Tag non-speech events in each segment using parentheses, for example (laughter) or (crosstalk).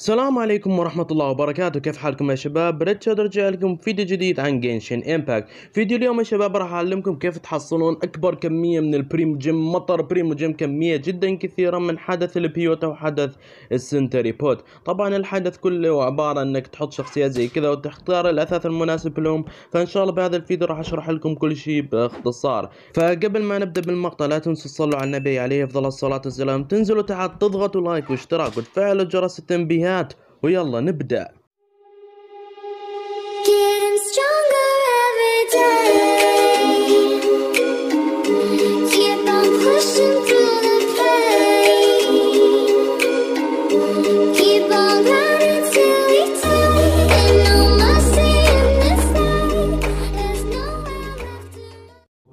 السلام عليكم ورحمة الله وبركاته كيف حالكم يا شباب ريتشارد رجع لكم فيديو جديد عن جينشن امباكت فيديو اليوم يا شباب راح اعلمكم كيف تحصلون اكبر كمية من البريم جيم مطر بريم جيم كمية جدا كثيرة من حدث البيوتا وحدث السنتري بوت طبعا الحدث كله عبارة انك تحط شخصية زي كذا وتختار الاثاث المناسب لهم فان شاء الله بهذا الفيديو راح اشرح لكم كل شيء باختصار فقبل ما نبدأ بالمقطع لا تنسوا تصلوا على النبي عليه افضل الصلاة والسلام تنزلوا تحت تضغطوا لايك واشتراك وتفعلوا جرس التنبيهات البيانات ويلا نبدأ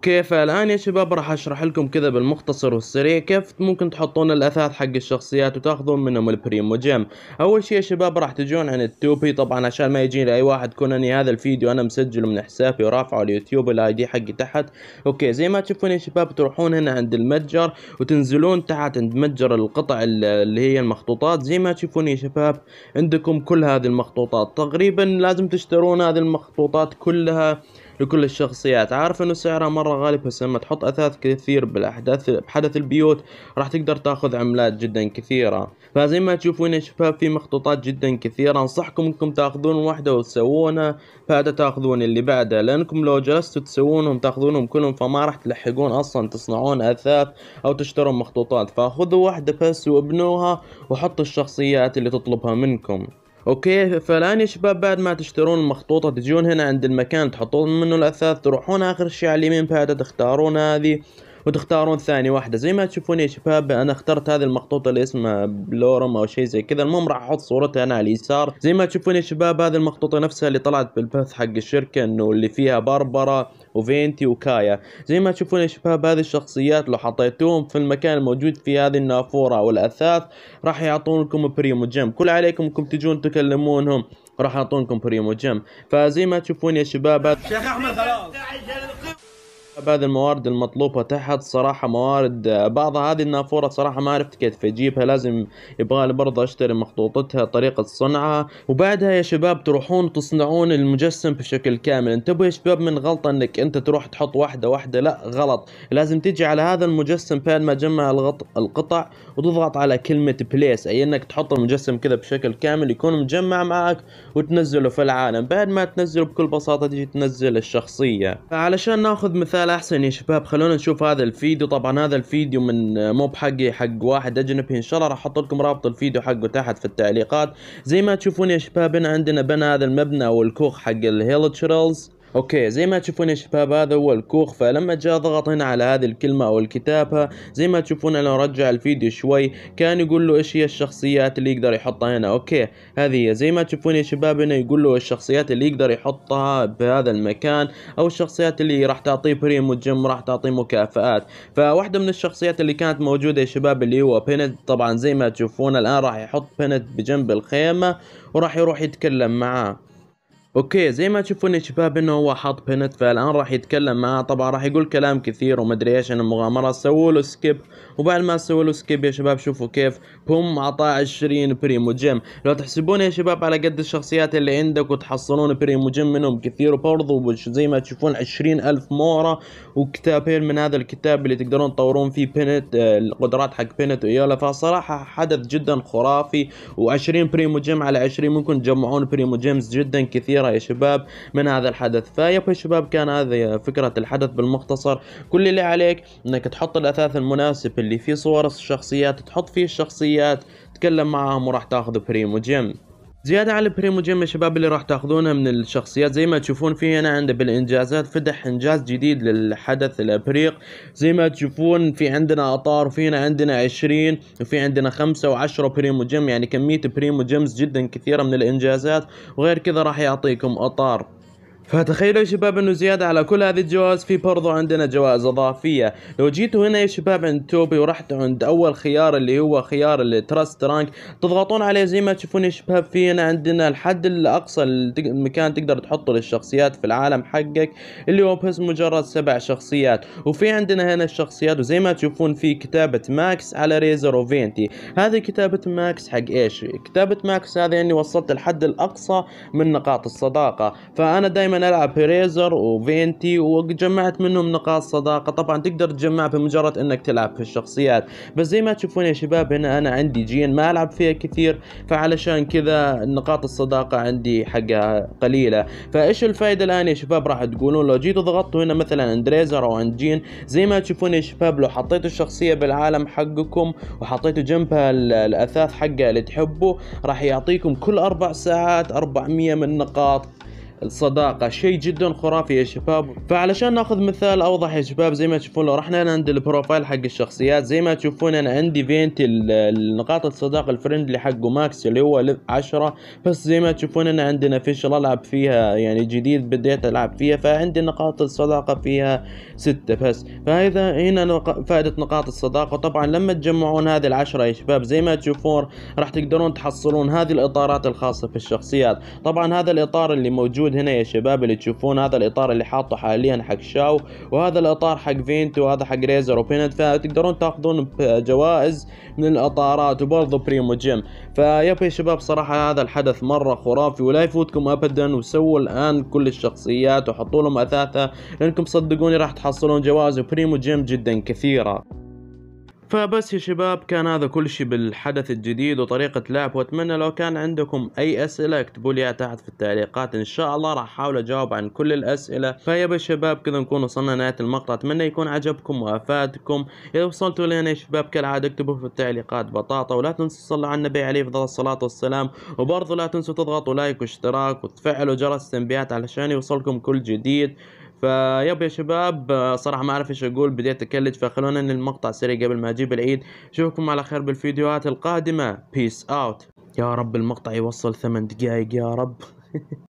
اوكي فالان يا شباب راح اشرح لكم كذا بالمختصر والسريع كيف ممكن تحطون الاثاث حق الشخصيات وتاخذون منهم البريمو جيم اول شيء يا شباب راح تجون عن التوبي طبعا عشان ما يجيني اي واحد كون اني هذا الفيديو انا مسجله من حسابي ورافعه اليوتيوب الاي دي حقي تحت اوكي زي ما تشوفون يا شباب تروحون هنا عند المتجر وتنزلون تحت عند متجر القطع اللي هي المخطوطات زي ما تشوفون يا شباب عندكم كل هذه المخطوطات تقريبا لازم تشترون هذه المخطوطات كلها لكل الشخصيات عارف انه سعرها مرة غالي بس لما تحط اثاث كثير بالاحداث بحدث البيوت راح تقدر تاخذ عملات جدا كثيرة فزي ما تشوفون يا شباب في مخطوطات جدا كثيرة انصحكم انكم تاخذون واحدة وتسوونها بعدها تاخذون اللي بعدها لانكم لو جلستوا تسوونهم تاخذونهم كلهم فما راح تلحقون اصلا تصنعون اثاث او تشترون مخطوطات فاخذوا واحدة بس وابنوها وحطوا الشخصيات اللي تطلبها منكم اوكي فالان يا شباب بعد ما تشترون المخطوطة تجون هنا عند المكان تحطون منه الاثاث تروحون اخر شيء على اليمين بهذا تختارون هذه وتختارون ثاني واحدة زي ما تشوفون يا شباب انا اخترت هذه المخطوطة اللي اسمها بلورم او شيء زي كذا المهم راح احط صورتها انا على اليسار زي ما تشوفون يا شباب هذه المخطوطة نفسها اللي طلعت بالبث حق الشركة انه اللي فيها باربرا وفينتي وكايا زي ما تشوفون يا شباب هذه الشخصيات لو حطيتوهم في المكان الموجود في هذه النافورة او الاثاث راح يعطونكم بريمو جيم كل عليكم انكم تجون تكلمونهم راح يعطونكم بريمو جيم فزي ما تشوفون يا شباب شيخ احمد خلاص بعض الموارد المطلوبة تحت صراحة موارد بعضها هذه النافورة صراحة ما عرفت كيف اجيبها لازم يبغالي برضه اشتري مخطوطتها طريقة صنعها وبعدها يا شباب تروحون تصنعون المجسم بشكل كامل انتبهوا يا شباب من غلطة انك انت تروح تحط واحدة واحدة لا غلط لازم تجي على هذا المجسم بعد ما جمع الغط... القطع وتضغط على كلمة بليس اي انك تحط المجسم كذا بشكل كامل يكون مجمع معك وتنزله في العالم بعد ما تنزله بكل بساطة تجي تنزل الشخصية فعلشان ناخذ مثال الرجال احسن يا شباب خلونا نشوف هذا الفيديو طبعا هذا الفيديو من مو بحقي حق واحد اجنبي ان شاء الله راح احط لكم رابط الفيديو حقه تحت في التعليقات زي ما تشوفون يا شباب هنا عندنا بنى هذا المبنى او الكوخ حق الهيلتشرلز اوكي زي ما تشوفون يا شباب هذا هو الكوخ فلما جاء ضغط هنا على هذه الكلمة او الكتابة زي ما تشوفون لو رجع الفيديو شوي كان يقول له ايش هي الشخصيات اللي يقدر يحطها هنا اوكي هذه زي ما تشوفون يا شباب هنا يقول له الشخصيات اللي يقدر يحطها بهذا المكان او الشخصيات اللي راح تعطيه بريم وجيم راح تعطيه مكافآت فواحدة من الشخصيات اللي كانت موجودة يا شباب اللي هو بينت طبعا زي ما تشوفون الان راح يحط بينت بجنب الخيمة وراح يروح يتكلم معاه اوكي زي ما تشوفون يا شباب انه هو حاط بنت فالان راح يتكلم معاه طبعا راح يقول كلام كثير ومدري ايش عن المغامره سووا له سكيب وبعد ما سووا له سكيب يا شباب شوفوا كيف بوم اعطاه 20 بريمو جيم لو تحسبون يا شباب على قد الشخصيات اللي عندك وتحصلون بريمو جيم منهم كثير وبرضو زي ما تشوفون 20000 مورا وكتابين من هذا الكتاب اللي تقدرون تطورون فيه بنت آه، القدرات حق بنت ويولا فصراحه حدث جدا خرافي و20 بريمو جيم على 20 ممكن تجمعون بريمو جيمز جدا كثيره الفكرة يا شباب من هذا الحدث فيا يا شباب كان هذا فكرة الحدث بالمختصر كل اللي عليك انك تحط الاثاث المناسب اللي فيه صور الشخصيات تحط فيه الشخصيات تكلم معاهم وراح تاخذ بريمو جيم زيادة على البريمو جيم الشباب اللي راح تاخذونه من الشخصيات زي ما تشوفون في هنا عنده بالانجازات فتح انجاز جديد للحدث الابريق زي ما تشوفون في عندنا اطار وفينا عندنا 20 وفي عندنا 5 و10 بريمو جيم يعني كمية بريمو جيمز جدا كثيرة من الانجازات وغير كذا راح يعطيكم اطار فتخيلوا يا شباب انه زيادة على كل هذه الجوائز في برضو عندنا جوائز اضافية لو جيتوا هنا يا شباب عند توبي ورحتوا عند اول خيار اللي هو خيار التراست رانك تضغطون عليه زي ما تشوفون يا شباب في هنا عندنا الحد الاقصى المكان تقدر تحطه للشخصيات في العالم حقك اللي هو بس مجرد سبع شخصيات وفي عندنا هنا الشخصيات وزي ما تشوفون في كتابة ماكس على ريزر وفينتي هذه كتابة ماكس حق ايش كتابة ماكس هذه اني يعني وصلت الحد الاقصى من نقاط الصداقة فانا دائما العب بريزر وفينتي وجمعت منهم نقاط صداقه طبعا تقدر تجمع بمجرد انك تلعب في الشخصيات بس زي ما تشوفون يا شباب هنا انا عندي جين ما العب فيها كثير فعلشان كذا نقاط الصداقه عندي حقها قليله فايش الفائده الان يا شباب راح تقولون لو جيتوا ضغطتوا هنا مثلا عند ريزر او عند جين زي ما تشوفون يا شباب لو حطيتوا الشخصيه بالعالم حقكم وحطيتوا جنبها الاثاث حقها اللي تحبه راح يعطيكم كل اربع ساعات 400 من نقاط الصداقه شيء جدا خرافي يا شباب فعلشان ناخذ مثال اوضح يا شباب زي ما تشوفون لو رحنا عند البروفايل حق الشخصيات زي ما تشوفون انا عندي فينت نقاط الصداقه الفريندلي حقه ماكس اللي هو 10 بس زي ما تشوفون انا عندنا فيشل العب فيها يعني جديد بديت العب فيها فعندي نقاط الصداقه فيها 6 بس فهذا هنا فائده نقاط الصداقه طبعا لما تجمعون هذه العشرة يا شباب زي ما تشوفون راح تقدرون تحصلون هذه الاطارات الخاصه في الشخصيات طبعا هذا الاطار اللي موجود موجود هنا يا شباب اللي تشوفون هذا الاطار اللي حاطه حاليا حق شاو وهذا الاطار حق فينت وهذا حق ريزر وبينت فتقدرون تاخذون جوائز من الاطارات وبرضه بريمو جيم فيب يا شباب صراحه هذا الحدث مره خرافي ولا يفوتكم ابدا وسووا الان كل الشخصيات وحطوا لهم اثاثه لانكم صدقوني راح تحصلون جوائز وبريمو جيم جدا كثيره فبس يا شباب كان هذا كل شيء بالحدث الجديد وطريقة لعب واتمنى لو كان عندكم اي اسئلة اكتبوا لي تحت في التعليقات ان شاء الله راح احاول اجاوب عن كل الاسئلة فيا شباب كذا نكون وصلنا نهاية المقطع اتمنى يكون عجبكم وافادكم اذا وصلتوا لنا يا شباب كالعادة اكتبوا في التعليقات بطاطا ولا تنسوا تصلوا على النبي عليه افضل الصلاة والسلام وبرضه لا تنسوا تضغطوا لايك واشتراك وتفعلوا جرس التنبيهات علشان يوصلكم كل جديد فيب يا شباب صراحة ما اعرف ايش اقول بديت اكلج فخلونا ان المقطع سريع قبل ما اجيب العيد اشوفكم على خير بالفيديوهات القادمة بيس اوت يا رب المقطع يوصل ثمان دقايق يا رب (laughs)